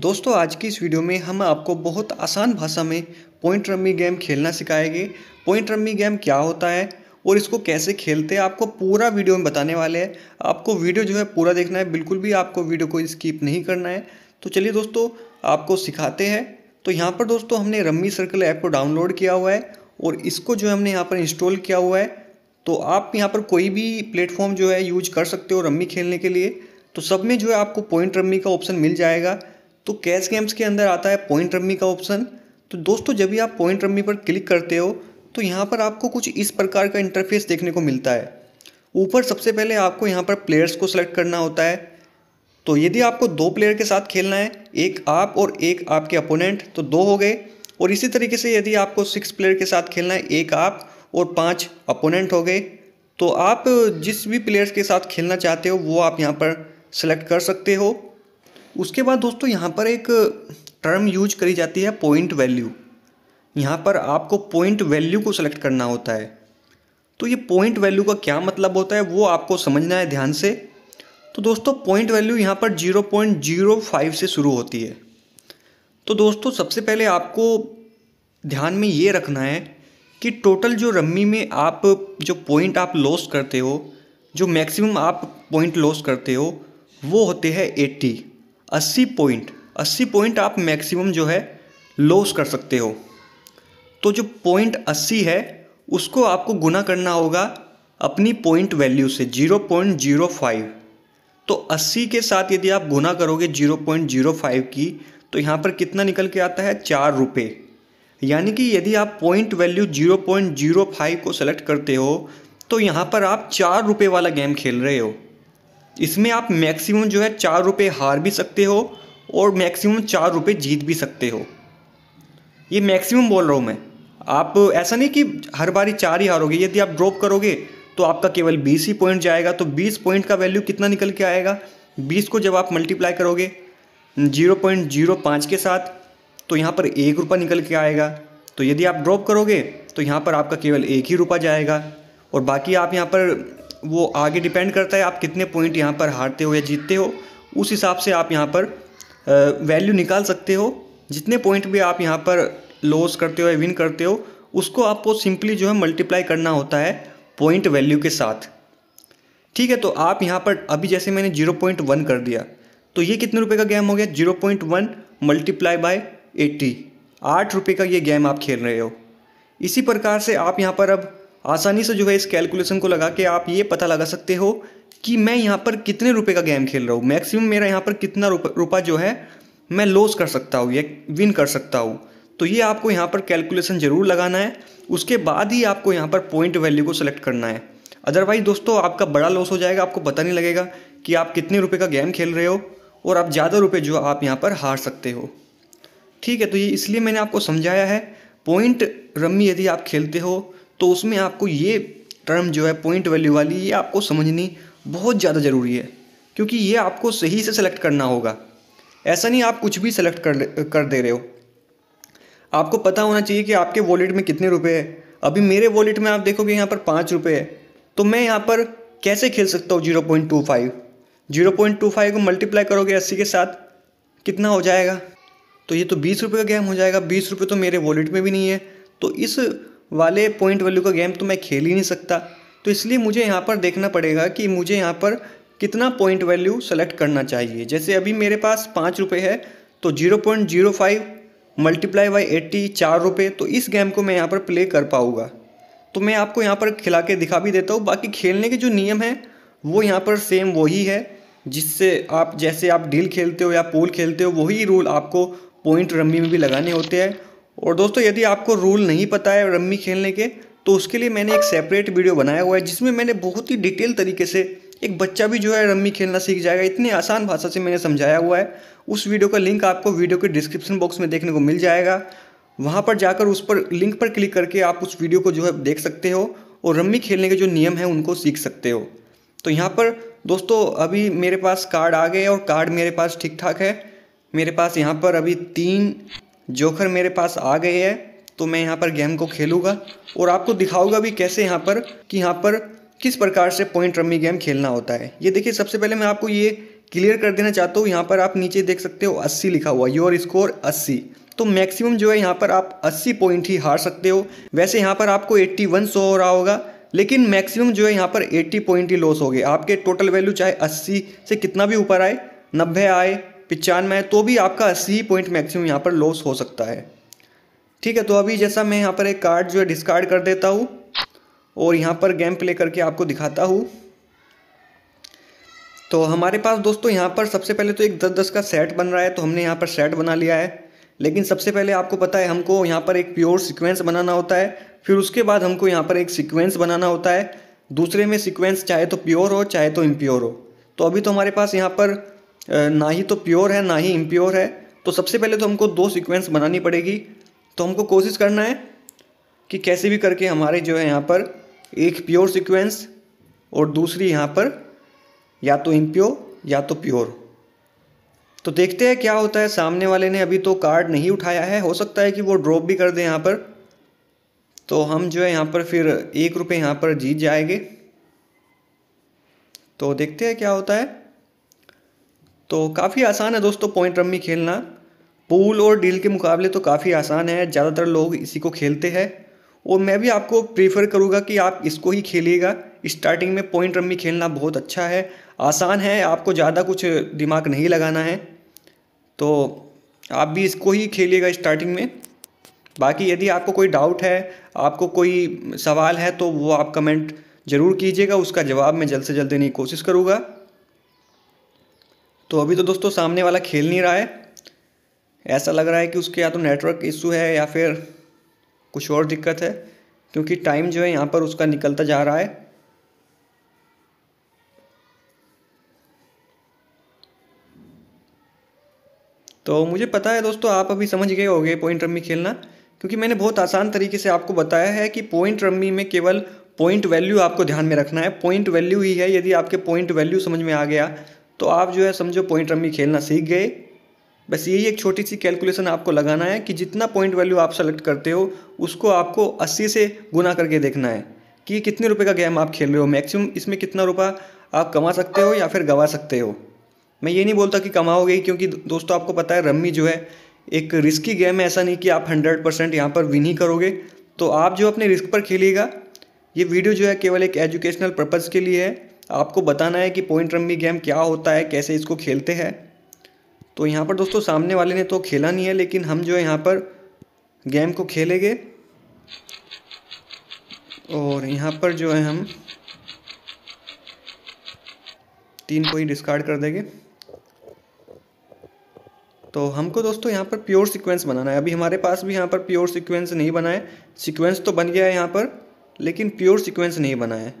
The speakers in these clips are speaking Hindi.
दोस्तों आज की इस वीडियो में हम आपको बहुत आसान भाषा में पॉइंट रम्मी गेम खेलना सिखाएंगे पॉइंट रम्मी गेम क्या होता है और इसको कैसे खेलते हैं आपको पूरा वीडियो में बताने वाले हैं आपको वीडियो जो है पूरा देखना है बिल्कुल भी आपको वीडियो को स्किप नहीं करना है तो चलिए दोस्तों आपको सिखाते हैं तो यहाँ पर दोस्तों हमने रम्मी सर्कल ऐप को डाउनलोड किया हुआ है और इसको जो हमने यहाँ पर इंस्टॉल किया हुआ है तो आप यहाँ पर कोई भी प्लेटफॉर्म जो है यूज कर सकते हो रम्मी खेलने के लिए तो सब में जो है आपको पॉइंट रम्मी का ऑप्शन मिल जाएगा तो कैश गेम्स के अंदर आता है पॉइंट रम्मी का ऑप्शन तो दोस्तों जब भी आप पॉइंट रम्मी पर क्लिक करते हो तो यहाँ पर आपको कुछ इस प्रकार का इंटरफेस देखने को मिलता है ऊपर सबसे पहले आपको यहाँ पर प्लेयर्स को सिलेक्ट करना होता है तो यदि आपको दो प्लेयर के साथ खेलना है एक आप और एक आपके अपोनेंट तो दो हो गए और इसी तरीके से यदि आपको सिक्स प्लेयर के साथ खेलना है एक आप और पांच अपोनेंट हो गए तो आप जिस भी प्लेयर्स के साथ खेलना चाहते हो वो आप यहाँ पर सेलेक्ट कर सकते हो उसके बाद दोस्तों यहाँ पर एक टर्म यूज करी जाती है पॉइंट वैल्यू यहाँ पर आपको पॉइंट वैल्यू को सेलेक्ट करना होता है तो ये पॉइंट वैल्यू का क्या मतलब होता है वो आपको समझना है ध्यान से तो दोस्तों पॉइंट वैल्यू यहाँ पर 0.05 से शुरू होती है तो दोस्तों सबसे पहले आपको ध्यान में ये रखना है कि टोटल जो रम्मी में आप जो पॉइंट आप लॉस करते हो जो मैक्सिमम आप पॉइंट लॉस करते हो वो होते हैं एट्टी अस्सी पॉइंट अस्सी पॉइंट आप मैक्सिमम जो है लॉस कर सकते हो तो जो पॉइंट अस्सी है उसको आपको गुना करना होगा अपनी पॉइंट वैल्यू से जीरो पॉइंट जीरो फाइव तो अस्सी के साथ यदि आप गुना करोगे जीरो पॉइंट जीरो फाइव की तो यहाँ पर कितना निकल के आता है चार रुपये यानी कि यदि आप point value zero point zero five को सेलेक्ट करते हो तो यहाँ पर आप चार रुपये वाला गेम खेल रहे हो इसमें आप मैक्सिमम जो है चार रुपये हार भी सकते हो और मैक्सिमम चार रुपये जीत भी सकते हो ये मैक्सिमम बोल रहा हूँ मैं आप ऐसा नहीं कि हर बारी चार ही हारोगे यदि आप ड्रॉप करोगे तो आपका केवल बीस ही पॉइंट जाएगा तो बीस पॉइंट का वैल्यू कितना निकल के आएगा बीस को जब आप मल्टीप्लाई करोगे जीरो पॉइंट जीरो पाँच के साथ तो यहाँ पर एक रुपया निकल के आएगा तो यदि आप ड्रॉप करोगे तो यहाँ पर आपका केवल एक ही रुपया जाएगा और बाकी आप यहाँ पर वो आगे डिपेंड करता है आप कितने पॉइंट यहाँ पर हारते हो या जीतते हो उस हिसाब से आप यहाँ पर वैल्यू निकाल सकते हो जितने पॉइंट भी आप यहाँ पर लॉस करते हो या विन करते हो उसको आपको सिंपली जो है मल्टीप्लाई करना होता है पॉइंट वैल्यू के साथ ठीक है तो आप यहाँ पर अभी जैसे मैंने जीरो पॉइंट वन कर दिया तो ये कितने रुपए का गेम हो गया zero point one multiply by eighty आठ रुपये का ये गेम आप खेल रहे हो इसी प्रकार से आप यहाँ पर अब आसानी से जो है इस कैलकुलेशन को लगा के आप ये पता लगा सकते हो कि मैं यहाँ पर कितने रुपए का गेम खेल रहा हूँ मैक्सिमम मेरा यहाँ पर कितना रुपया जो है मैं लॉस कर सकता हूँ या विन कर सकता हूँ तो ये आपको यहाँ पर कैलकुलेशन ज़रूर लगाना है उसके बाद ही आपको यहाँ पर पॉइंट वैल्यू को सिलेक्ट करना है अदरवाइज दोस्तों आपका बड़ा लॉस हो जाएगा आपको पता नहीं लगेगा कि आप कितने रुपये का गेम खेल रहे हो और आप ज़्यादा रुपये जो आप यहाँ पर हार सकते हो ठीक है तो ये इसलिए मैंने आपको समझाया है पॉइंट रम्मी यदि आप खेलते हो तो उसमें आपको ये टर्म जो है पॉइंट वैल्यू वाली ये आपको समझनी बहुत ज़्यादा ज़रूरी है क्योंकि ये आपको सही से सेलेक्ट करना होगा ऐसा नहीं आप कुछ भी सेलेक्ट कर कर दे रहे हो आपको पता होना चाहिए कि आपके वॉलेट में कितने रुपए है अभी मेरे वॉलेट में आप देखोगे यहाँ पर पाँच रुपये है तो मैं यहाँ पर कैसे खेल सकता हूँ zero point two five zero point two five को मल्टीप्लाई करोगे अस्सी के साथ कितना हो जाएगा तो ये तो बीस रुपये का गेम हो जाएगा बीस रुपये तो मेरे वॉलेट में भी नहीं है तो इस वाले पॉइंट वैल्यू का गेम तो मैं खेल ही नहीं सकता तो इसलिए मुझे यहाँ पर देखना पड़ेगा कि मुझे यहाँ पर कितना पॉइंट वैल्यू सेलेक्ट करना चाहिए जैसे अभी मेरे पास पाँच रुपये है तो zero point zero five multiply by eighty चार रुपये तो इस गेम को मैं यहाँ पर प्ले कर पाऊँगा तो मैं आपको यहाँ पर खिला के दिखा भी देता हूँ बाकी खेलने के जो नियम हैं वो यहाँ पर सेम वही है जिससे आप जैसे आप डील खेलते हो या पोल खेलते हो वही रूल आपको पॉइंट रम्मी में भी लगाने होते हैं और दोस्तों यदि आपको रूल नहीं पता है रम्मी खेलने के तो उसके लिए मैंने एक सेपरेट वीडियो बनाया हुआ है जिसमें मैंने बहुत ही डिटेल तरीके से एक बच्चा भी जो है रम्मी खेलना सीख जाएगा इतनी आसान भाषा से मैंने समझाया हुआ है उस वीडियो का लिंक आपको वीडियो के डिस्क्रिप्शन बॉक्स में देखने को मिल जाएगा वहाँ पर जाकर उस पर लिंक पर क्लिक करके आप उस वीडियो को जो है देख सकते हो और रम्मी खेलने के जो नियम हैं उनको सीख सकते हो तो यहाँ पर दोस्तों अभी मेरे पास कार्ड आ गए और कार्ड मेरे पास ठीक ठाक है मेरे पास यहाँ पर अभी तीन जोखर मेरे पास आ गए हैं तो मैं यहाँ पर गेम को खेलूँगा और आपको दिखाऊँगा भी कैसे यहाँ पर कि यहाँ पर किस प्रकार से पॉइंट रमी गेम खेलना होता है ये देखिए सबसे पहले मैं आपको ये क्लियर कर देना चाहता हूँ यहाँ पर आप नीचे देख सकते हो 80 लिखा हुआ योर स्कोर 80 तो मैक्सिमम जो है यहाँ पर आप 80 पॉइंट ही हार सकते हो वैसे यहाँ पर आपको 81 सो हो रहा होगा लेकिन मैक्सिमम जो है यहाँ पर 80 पॉइंट ही लॉस हो गए आपके टोटल वैल्यू चाहे 80 से कितना भी ऊपर आए नब्बे आए पिचानवे है तो भी आपका अस्सी पॉइंट मैक्सिमम यहाँ पर लॉस हो सकता है ठीक है तो अभी जैसा मैं यहाँ पर एक कार्ड जो है डिस्कार्ड कर देता हूँ और यहाँ पर गेम प्ले करके आपको दिखाता हूँ तो हमारे पास दोस्तों यहाँ पर सबसे पहले तो एक दस दस का सेट बन रहा है तो हमने यहाँ पर सेट बना लिया है लेकिन सबसे पहले आपको पता है हमको यहाँ पर एक प्योर सिक्वेंस बनाना होता है फिर उसके बाद हमको यहाँ पर एक सिक्वेंस बनाना होता है दूसरे में सिक्वेंस चाहे तो प्योर हो चाहे तो इम्प्योर हो तो अभी तो हमारे पास यहाँ पर ना ही तो प्योर है ना ही इम्प्योर है तो सबसे पहले तो हमको दो सीक्वेंस बनानी पड़ेगी तो हमको कोशिश करना है कि कैसे भी करके हमारे जो है यहाँ पर एक प्योर सीक्वेंस और दूसरी यहाँ पर या तो इम्प्योर या तो प्योर तो देखते हैं क्या होता है सामने वाले ने अभी तो कार्ड नहीं उठाया है हो सकता है कि वो ड्रॉप भी कर दें यहाँ पर तो हम जो है यहाँ पर फिर एक रुपये यहाँ पर जीत जाएंगे तो देखते हैं क्या होता है तो काफ़ी आसान है दोस्तों पॉइंट रम्मी खेलना पूल और डील के मुकाबले तो काफ़ी आसान है ज़्यादातर लोग इसी को खेलते हैं और मैं भी आपको प्रीफर करूँगा कि आप इसको ही खेलिएगा स्टार्टिंग में पॉइंट रम्मी खेलना बहुत अच्छा है आसान है आपको ज़्यादा कुछ दिमाग नहीं लगाना है तो आप भी इसको ही खेलिएगा स्टार्टिंग में बाकी यदि आपको कोई डाउट है आपको कोई सवाल है तो वो आप कमेंट ज़रूर कीजिएगा उसका जवाब मैं जल्द से जल्द देने की कोशिश करूँगा तो अभी तो दोस्तों सामने वाला खेल नहीं रहा है ऐसा लग रहा है कि उसके या तो नेटवर्क इशू है या फिर कुछ और दिक्कत है क्योंकि टाइम जो है यहाँ पर उसका निकलता जा रहा है तो मुझे पता है दोस्तों आप अभी समझ गए होंगे पॉइंट रम्मी खेलना क्योंकि मैंने बहुत आसान तरीके से आपको बताया है कि पॉइंट रम्मी में केवल पॉइंट वैल्यू आपको ध्यान में रखना है पॉइंट वैल्यू ही है यदि आपके पॉइंट वैल्यू समझ में आ गया तो आप जो है समझो पॉइंट रम्मी खेलना सीख गए बस यही एक छोटी सी कैलकुलेशन आपको लगाना है कि जितना पॉइंट वैल्यू आप सेलेक्ट करते हो उसको आपको 80 से गुना करके देखना है कि कितने रुपए का गेम आप खेल रहे हो मैक्सिमम इसमें कितना रुपया आप कमा सकते हो या फिर गवा सकते हो मैं ये नहीं बोलता कि कमाओगे क्योंकि दोस्तों आपको पता है रम्मी जो है एक रिस्की गेम है ऐसा नहीं कि आप हंड्रेड परसेंट यहाँ पर विन ही करोगे तो आप जो अपने रिस्क पर खेलिएगा ये वीडियो जो है केवल एक एजुकेशनल पर्पज़ के लिए है आपको बताना है कि पॉइंट रम्मी गेम क्या होता है कैसे इसको खेलते हैं तो यहाँ पर दोस्तों सामने वाले ने तो खेला नहीं है लेकिन हम जो यहाँ पर गेम को खेलेंगे और यहाँ पर जो है हम तीन पॉइंट डिस्कार्ड कर देंगे तो हमको दोस्तों यहाँ पर प्योर सीक्वेंस बनाना है अभी हमारे पास भी यहाँ पर प्योर सीक्वेंस नहीं बना है सीक्वेंस तो बन गया है यहाँ पर लेकिन प्योर सीक्वेंस नहीं बना है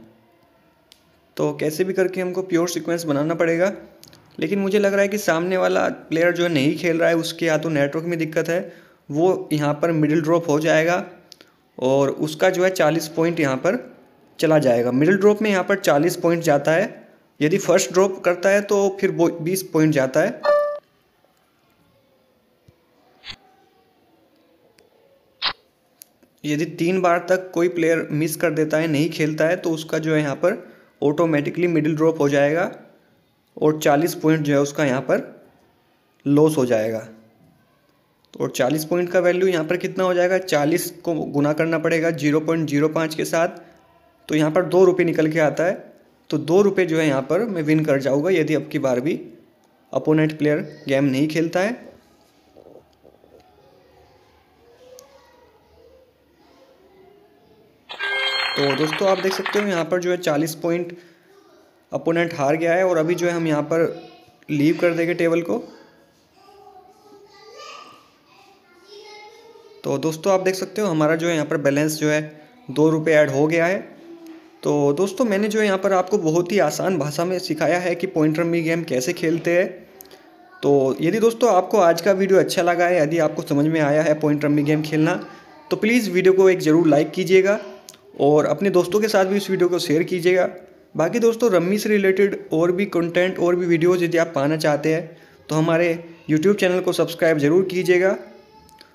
तो कैसे भी करके हमको प्योर सिक्वेंस बनाना पड़ेगा लेकिन मुझे लग रहा है कि सामने वाला प्लेयर जो है नहीं खेल रहा है उसके या तो नेटवर्क में दिक्कत है वो यहाँ पर मिडिल ड्रॉप हो जाएगा और उसका जो है चालीस पॉइंट यहाँ पर चला जाएगा मिडिल ड्रॉप में यहाँ पर चालीस पॉइंट जाता है यदि फर्स्ट ड्रॉप करता है तो फिर बीस पॉइंट जाता है यदि तीन बार तक कोई प्लेयर मिस कर देता है नहीं खेलता है तो उसका जो है यहाँ पर ऑटोमेटिकली मिडिल ड्रॉप हो जाएगा और 40 पॉइंट जो है उसका यहाँ पर लॉस हो जाएगा तो और 40 पॉइंट का वैल्यू यहाँ पर कितना हो जाएगा 40 को गुना करना पड़ेगा 0.05 के साथ तो यहाँ पर दो रुपये निकल के आता है तो दो रुपये जो है यहाँ पर मैं विन कर जाऊँगा यदि अब की बार भी अपोनेंट प्लेयर गेम नहीं खेलता है तो दोस्तों आप देख सकते हो यहाँ पर जो है चालीस पॉइंट अपोनेंट हार गया है और अभी जो है हम यहाँ पर लीव कर देंगे टेबल को तो दोस्तों आप देख सकते हो हमारा जो है यहाँ पर बैलेंस जो है दो रुपये ऐड हो गया है तो दोस्तों मैंने जो है यहाँ पर आपको बहुत ही आसान भाषा में सिखाया है कि पॉइंट रमी गेम कैसे खेलते हैं तो यदि दोस्तों आपको आज का वीडियो अच्छा लगा है यदि आपको समझ में आया है पॉइंट रमी गेम खेलना तो प्लीज़ वीडियो को एक ज़रूर लाइक कीजिएगा और अपने दोस्तों के साथ भी इस वीडियो को शेयर कीजिएगा बाकी दोस्तों रम्मी से रिलेटेड और भी कंटेंट और भी वीडियोज़ यदि आप पाना चाहते हैं तो हमारे यूट्यूब चैनल को सब्सक्राइब ज़रूर कीजिएगा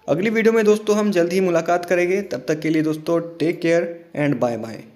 अगली वीडियो में दोस्तों हम जल्द ही मुलाकात करेंगे तब तक के लिए दोस्तों take care and bye bye